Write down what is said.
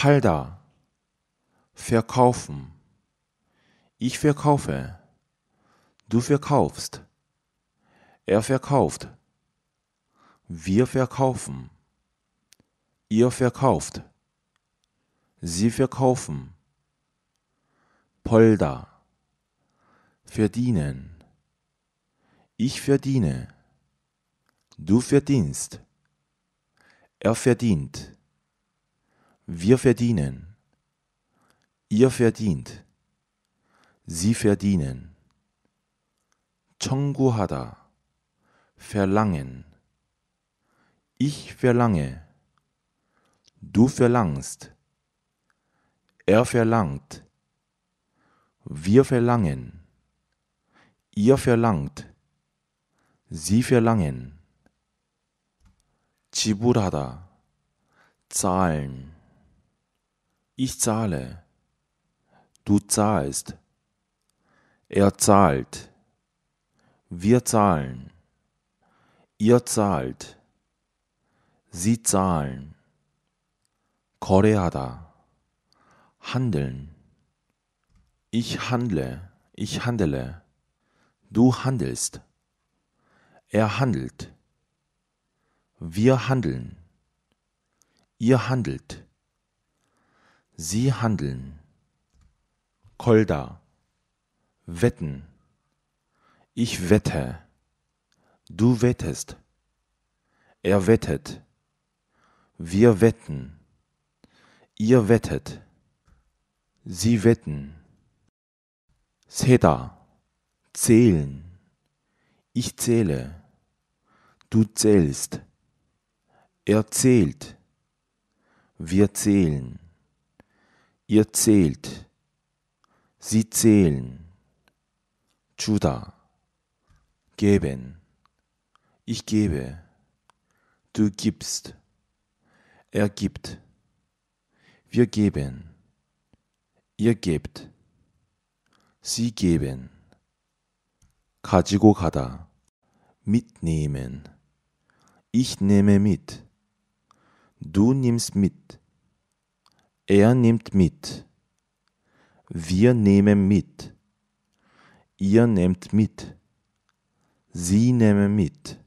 Palda. Verkaufen. Ich verkaufe. Du verkaufst. Er verkauft. Wir verkaufen. Ihr verkauft. Sie verkaufen. Polda. Verdienen. Ich verdiene. Du verdienst. Er verdient. Wir verdienen. Ihr verdient. Sie verdienen. 청구하다. Verlangen. Ich verlange. Du verlangst. Er verlangt. Wir verlangen. Ihr verlangt. Sie verlangen. 지불하다. zahlen. Ich zahle. Du zahlst. Er zahlt. Wir zahlen. Ihr zahlt. Sie zahlen. 거래하다. Handeln. Ich handle. Ich handele. Du handelst. Er handelt. Wir handeln. Ihr handelt. Sie handeln. Kolda. Wetten. Ich wette. Du wettest. Er wettet. Wir wetten. Ihr wettet. Sie wetten. Seda. Zählen. Ich zähle. Du zählst. Er zählt. Wir zählen. Ihr zählt. Sie zählen. Juda. Geben. Ich gebe. Du gibst. Er gibt. Wir geben. Ihr gebt. Sie geben. 가지고 가다. Mitnehmen. Ich nehme mit. Du nimmst mit. Er nimmt mit. Wir nehmen mit. Ihr nehmt mit. Sie nehmen mit.